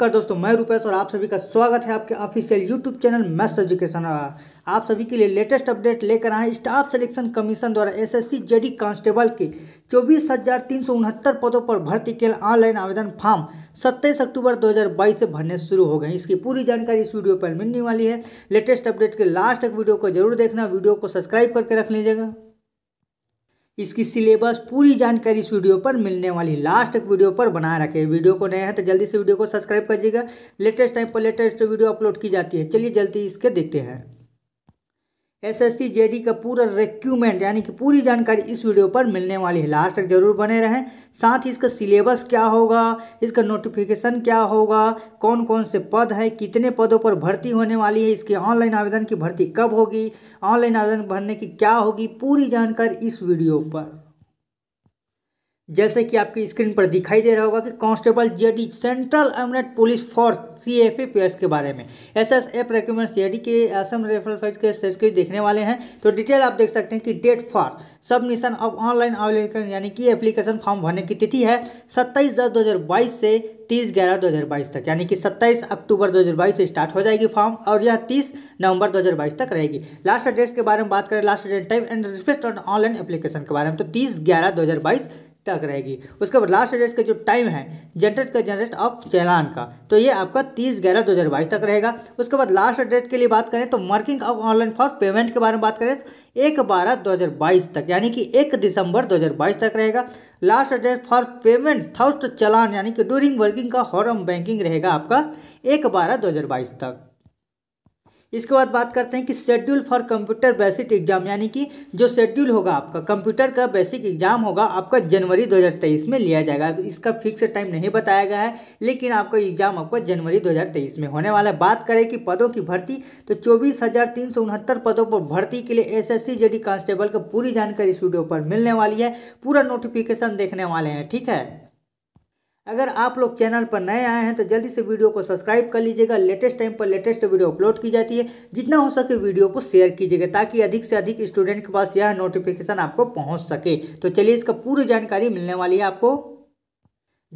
नमस्कार दोस्तों मैं रूपेश और आप सभी का स्वागत है आपके official YouTube channel maths education आप सभी के लिए लेटेस्ट अपडेट लेकर आए स्टाफ सिलेक्शन कमीशन द्वारा एसएससी जेडी कांस्टेबल के चौबीस हजार तीन सौ उनहत्तर पदों पर भर्ती के लिए ऑनलाइन आवेदन फॉर्म 27 अक्टूबर 2022 से भरने शुरू हो गए इसकी पूरी जानकारी इस वीडियो पर मिलने वाली है लेटेस्ट अपडेट के लास्ट तक वीडियो को जरूर देखना वीडियो को सब्सक्राइब करके रख लीजिएगा इसकी सिलेबस पूरी जानकारी इस वीडियो पर मिलने वाली लास्ट तक वीडियो पर बनाए रखें वीडियो को नया है तो जल्दी से वीडियो को सब्सक्राइब कीजिएगा लेटेस्ट टाइम पर लेटेस्ट वीडियो अपलोड की जाती है चलिए जल्दी इसके देखते हैं एस एस का पूरा रिक्यूमेंट यानी कि पूरी जानकारी इस वीडियो पर मिलने वाली है लास्ट तक जरूर बने रहें साथ ही इसका सिलेबस क्या होगा इसका नोटिफिकेशन क्या होगा कौन कौन से पद हैं कितने पदों पर भर्ती होने वाली है इसकी ऑनलाइन आवेदन की भर्ती कब होगी ऑनलाइन आवेदन भरने की क्या होगी पूरी जानकारी इस वीडियो पर जैसे कि आपकी स्क्रीन पर दिखाई दे रहा होगा कि constable GD central armed police force C F A P S के बारे में S S F recruitment C के असम रेफरल फाइज के सर्टिफिकेट देखने वाले हैं तो डिटेल आप देख सकते हैं कि date for submission of online आवेदन यानी कि एप्लीकेशन फॉर्म भरने की तिथि है सत्ताईस दस दो हज़ार बाईस से तीस ग्यारह दो हज़ार बाईस तक यानी कि सत्ताईस अक्टूबर दो हज़ार बाईस से स्टार्ट हो जाएगी फॉर्म और यह तीस नवंबर दो हज़ार बाईस तक रहेगी लास्ट एड्रेस के बारे में बात करें last date time and reflect on online application के बारे में तो तीस ग्यारह दो हज़ार बाईस तक रहेगी उसके बाद लास्ट डेट का जो टाइम है जनरेट का जनरेट ऑफ चलान का तो ये आपका तीस ग्यारह दो हज़ार बाईस तक रहेगा उसके बाद लास्ट डेट के लिए बात करें तो marking of online for payment के बारे में बात करें तो एक बारह दो हज़ार बाईस तक यानी कि एक दिसंबर दो हज़ार बाईस तक रहेगा last date for payment through challan यानी कि ड्यूरिंग वर्किंग का हॉरम बैंकिंग रहेगा आपका एक बारह दो हज़ार बाईस तक इसके बाद बात करते हैं कि schedule for computer basic exam यानी कि जो शेड्यूल होगा आपका कंप्यूटर का बेसिक एग्जाम होगा आपका जनवरी 2023 में लिया जाएगा इसका फिक्स टाइम नहीं बताया गया है लेकिन आपका एग्जाम आपका जनवरी 2023 में होने वाला है बात करें कि पदों की भर्ती तो चौबीस पदों पर भर्ती के लिए एस एस कांस्टेबल का पूरी जानकारी इस वीडियो पर मिलने वाली है पूरा नोटिफिकेशन देखने वाले हैं ठीक है अगर आप लोग चैनल पर नए आए हैं तो जल्दी से वीडियो को सब्सक्राइब कर लीजिएगा लेटेस्ट टाइम पर लेटेस्ट वीडियो अपलोड की जाती है जितना हो सके वीडियो को शेयर कीजिएगा ताकि अधिक से अधिक स्टूडेंट के पास यह नोटिफिकेशन आपको पहुंच सके तो चलिए इसका पूरी जानकारी मिलने वाली है आपको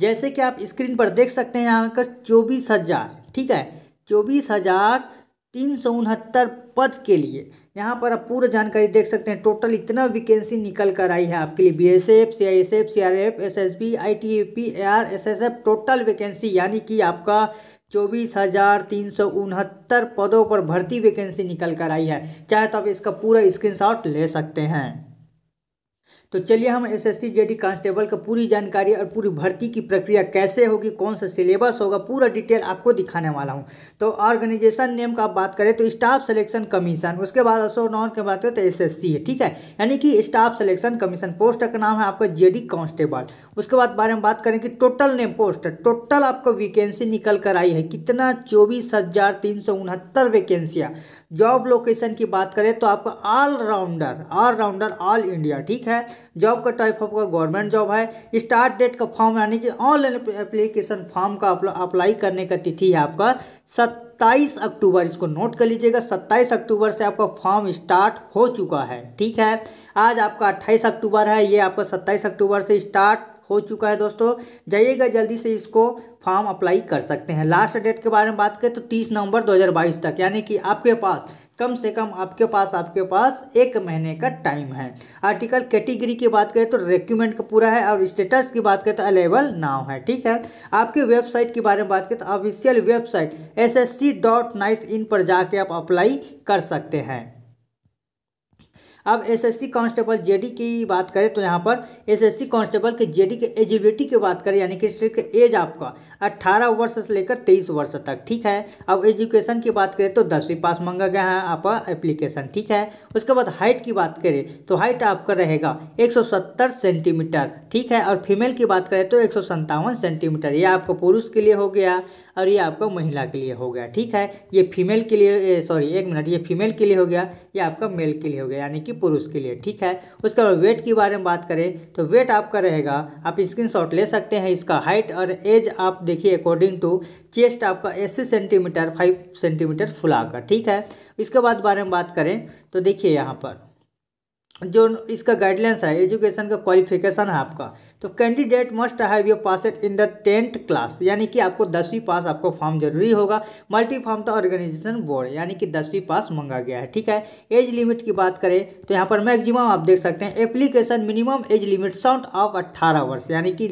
जैसे कि आप स्क्रीन पर देख सकते हैं यहाँ कर चौबीस ठीक है चौबीस हज़ार तीन सौ उनहत्तर पद के लिए यहाँ पर आप पूरा जानकारी देख सकते हैं टोटल इतना वैकेंसी निकल कर आई है आपके लिए B S F C I S F C R F S S I T A P A R S S F total vacancy यानी कि आपका चौबीस हज़ार तीन सौ उनहत्तर पदों पर भर्ती वैकेंसी निकल कर आई है चाहे तो आप इसका पूरा स्क्रीनशॉट ले सकते हैं तो चलिए हम एस एस सी कांस्टेबल का पूरी जानकारी और पूरी भर्ती की प्रक्रिया कैसे होगी कौन सा सिलेबस होगा पूरा डिटेल आपको दिखाने वाला हूँ तो ऑर्गेनाइजेशन नेम का आप बात करें तो स्टाफ सिलेक्शन कमीशन उसके बाद असो नॉन की बात करें तो एस एस सी है ठीक है यानी कि स्टाफ सिलेक्शन कमीशन पोस्ट का नाम है आपका जे डी कांस्टेबल उसके बाद बारे में बात करें कि टोटल नेम पोस्ट टोटल आपको वैकेंसी निकल कर आई है कितना चौबीस हज़ार तीन सौ उनहत्तर वैकेंसियाँ जॉब लोकेशन की बात करें तो आपका all rounder all rounder all India ठीक है जॉब का टाइप आपका गवर्नमेंट जॉब है स्टार्ट डेट का फॉर्म यानी कि ऑनलाइन एप्लीकेशन फॉर्म का अप्लाई करने का तिथि है आपका सत सत्ताईस अक्टूबर इसको नोट कर लीजिएगा सत्ताईस अक्टूबर से आपका फॉर्म स्टार्ट हो चुका है ठीक है आज आपका अट्ठाईस अक्टूबर है ये आपका सत्ताईस अक्टूबर से स्टार्ट हो चुका है दोस्तों जाइएगा जल्दी से इसको फॉर्म अप्लाई कर सकते हैं लास्ट डेट के बारे में बात करें तो तीस नवंबर 2022 तक यानी कि आपके पास कम से कम आपके पास आपके पास एक महीने का टाइम है आर्टिकल कैटेगरी की बात करें तो रिक्यूमेंट का पूरा है और स्टेटस की बात करें तो अलेवल नाव है ठीक है आपकी वेबसाइट के बारे में बात करें तो official website S S C dot nic in पर जाके आप अप्लाई कर सकते हैं अब एसएससी कांस्टेबल जेडी की बात करें तो यहाँ पर एसएससी कांस्टेबल के जेडी के एजिबिलिटी की बात करें यानी कि एज आपका अट्ठारह वर्ष से लेकर तेईस वर्ष तक ठीक है अब एजुकेशन की बात करें तो दसवीं पास मंगा गया है आपका एप्लीकेशन ठीक है उसके बाद हाइट की बात करें तो हाइट आपका रहेगा एक सेंटीमीटर ठीक है और फीमेल की बात करें तो एक सेंटीमीटर यह आपका पुरुष के लिए हो गया और ये आपका महिला के लिए हो गया ठीक है ये फीमेल के लिए सॉरी एक मिनट ये फीमेल के लिए हो गया ये आपका मेल के लिए हो गया यानी कि पुरुष के लिए ठीक है उसके बाद वेट के बारे में बात करें तो वेट आपका रहेगा आप स्क्रीन ले सकते हैं इसका हाइट और एज आप देख देखिए अकॉर्डिंग टू चेस्ट आपका अस्सी सेंटीमीटर फाइव सेंटीमीटर फुला का ठीक है इसके बाद बारे में बात करें तो देखिए यहाँ पर जो इसका गाइडलाइंस है एजुकेशन का क्वालिफिकेशन है आपका तो candidate must have you eight in the tenth class यानी कि आपको दसवीं पास आपको फॉर्म जरूरी होगा मल्टी फॉर्म तो ऑर्गेनाइजेशन बोर्ड यानी कि दसवीं पास मंगा गया है ठीक है एज लिमिट की बात करें तो यहाँ पर मैक्सिमम आप देख सकते हैं application minimum age limit sound of अट्ठारह वर्ष यानी कि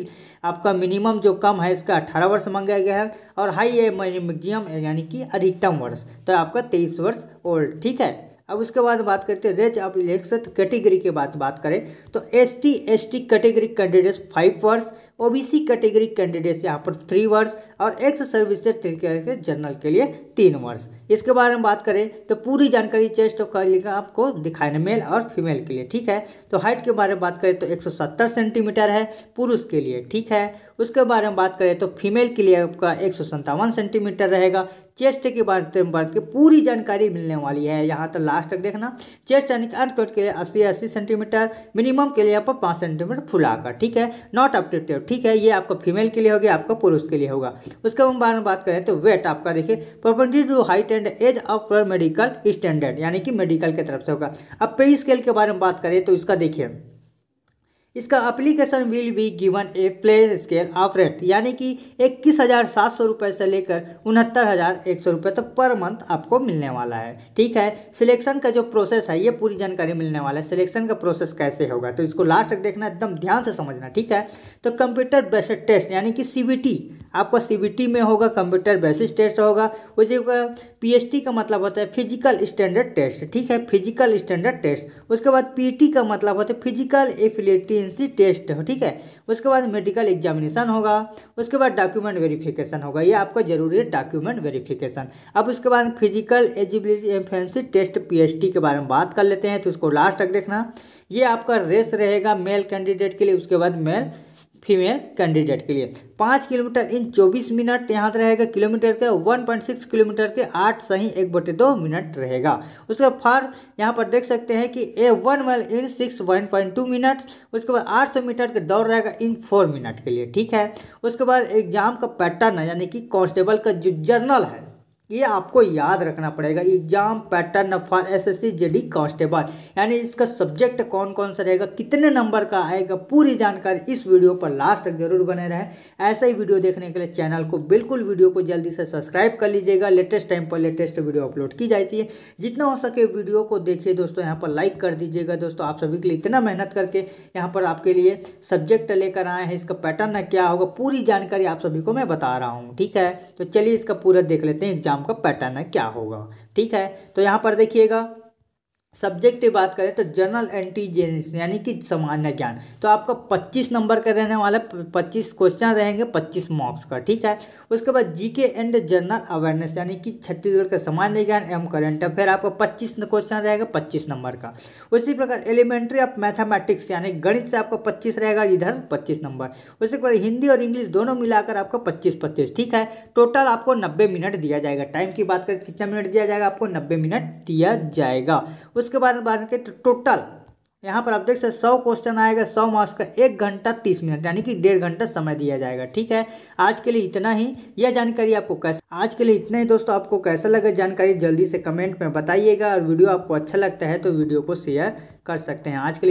आपका मिनिमम जो कम है इसका अट्ठारह वर्ष मंगाया गया है और हाई ए मैक्सिमम यानी कि अधिकतम वर्ष तो आपका तेईस वर्ष ओल्ड ठीक है अब उसके बाद बात करते हैं रेंज ऑफ इलेक्शन कैटेगरी के बाद बात करें तो S T S T category candidates five वर्ष ओबीसी कैटेगरी कैंडिडेट से यहाँ पर थ्री वर्ष और एक्स सर्विस से जनरल के लिए तीन वर्ष इसके बारे में बात करें तो पूरी जानकारी चेस्ट ऑफ का आपको दिखाएंगे मेल और फीमेल के लिए ठीक है तो हाइट के बारे में बात करें तो 170 सेंटीमीटर है पुरुष के लिए ठीक है उसके बारे में बात करें तो फीमेल के लिए आपका एक सेंटीमीटर रहेगा चेस्ट के बारे में बात करें पूरी जानकारी मिलने वाली है यहाँ तो लास्ट तक देखना चेस्ट यानी कि अर्थ के लिए अस्सी अस्सी सेंटीमीटर मिनिमम के लिए आपको पाँच सेंटीमीटर फुलाकर ठीक है नॉट अपडेटेड ठीक है ये आपका फीमेल के लिए होगी आपका पुरुष के लिए होगा उसके बारे में बात करें तो वेट आपका देखिए property to height and age of medical standard यानी कि मेडिकल की तरफ से होगा अब पे स्केल के बारे में बात करें तो इसका देखिए इसका application will be given a play scale of rate यानी कि इक्कीस हज़ार सात सौ रुपये से लेकर उनहत्तर हज़ार एक सौ रुपये तक पर मंथ आपको मिलने वाला है ठीक है सिलेक्शन का जो प्रोसेस है ये पूरी जानकारी मिलने वाला है सिलेक्शन का प्रोसेस कैसे होगा तो इसको लास्ट तक देखना एकदम ध्यान से समझना ठीक है तो कंप्यूटर बेसिस टेस्ट यानी कि सी आपका सी में होगा कंप्यूटर बेसिस टेस्ट होगा वो जो पी का मतलब होता है फिजिकल स्टैंडर्ड टेस्ट ठीक है फिजिकल स्टैंडर्ड टेस्ट उसके बाद पी का मतलब होता है फिजिकल एफिलिटी एफिशिएंसी टेस्ट हो ठीक है उसके बाद मेडिकल एग्जामिनेशन होगा उसके बाद डॉक्यूमेंट वेरिफिकेशन होगा ये आपका जरूरी है डॉक्यूमेंट वेरिफिकेशन अब उसके बाद physical eligibility efficiency test PHT के बारे में बात कर लेते हैं तो उसको लास्ट तक देखना ये आपका रेस रहेगा मेल कैंडिडेट के लिए उसके बाद मेल फीमेल कैंडिडेट के लिए पाँच किलोमीटर इन चौबीस मिनट यहाँ रहेगा किलोमीटर के वन पॉइंट सिक्स किलोमीटर के आठ सही एक बटे दो मिनट रहेगा उसके बाद फार यहाँ पर देख सकते हैं कि a one mile in six one point two minute उसके बाद आठ सौ मीटर का दौड़ रहेगा इन फोर मिनट के लिए ठीक है उसके बाद एग्जाम का पैटर्न है यानी कि कॉन्स्टेबल का जो जर्नल है ये आपको याद रखना पड़ेगा exam pattern for S S C GD constable यानी इसका सब्जेक्ट कौन कौन सा रहेगा कितने नंबर का आएगा पूरी जानकारी इस वीडियो पर लास्ट तक जरूर बने रहें ऐसा ही वीडियो देखने के लिए चैनल को बिल्कुल वीडियो को जल्दी से सब्सक्राइब कर लीजिएगा लेटेस्ट टाइम पर लेटेस्ट वीडियो अपलोड की जाती है जितना हो सके वीडियो को देखिए दोस्तों यहाँ पर लाइक कर दीजिएगा दोस्तों आप सभी के लिए इतना मेहनत करके यहाँ पर आपके लिए सब्जेक्ट लेकर आए हैं इसका पैटर्न क्या होगा पूरी जानकारी आप सभी को मैं बता रहा हूँ ठीक है तो चलिए इसका पूरा देख लेते हैं एग्जाम आपका पैटर्न है क्या होगा ठीक है तो यहाँ पर देखिएगा सब्जेक्ट की बात करें तो जनरल एंटीजेनिक्स यानी कि सामान्य ज्ञान तो आपका 25 नंबर का रहने वाला 25 क्वेश्चन रहेंगे 25 मार्क्स का ठीक है उसके बाद जीके एंड जनरल अवेयरनेस यानी कि छत्तीसगढ़ का सामान्य ज्ञान एवं करंट अफेयर आपका 25 क्वेश्चन रहेगा 25 नंबर का उसी प्रकार एलिमेंट्री ऑफ मैथमेटिक्स यानी गणित से आपका पच्चीस रहेगा इधर पच्चीस नंबर उसी प्रकार हिंदी और इंग्लिश दोनों मिलाकर आपका पच्चीस पच्चीस ठीक है टोटल आपको नब्बे मिनट दिया जाएगा टाइम की बात करें कितना मिनट दिया जाएगा आपको नब्बे मिनट दिया जाएगा उसके बाद बात करें तो टोटल यहाँ पर आप देख सकते सौ क्वेश्चन आएगा सौ मार्क्स का एक घंटा तीस मिनट यानी कि डेढ़ घंटा समय दिया जाएगा ठीक है आज के लिए इतना ही यह जानकारी आपको कैसा आज के लिए इतना ही दोस्तों आपको कैसा लगा जानकारी जल्दी से कमेंट में बताइएगा और वीडियो आपको अच्छा लगता है तो वीडियो को शेयर कर सकते हैं आज के लिए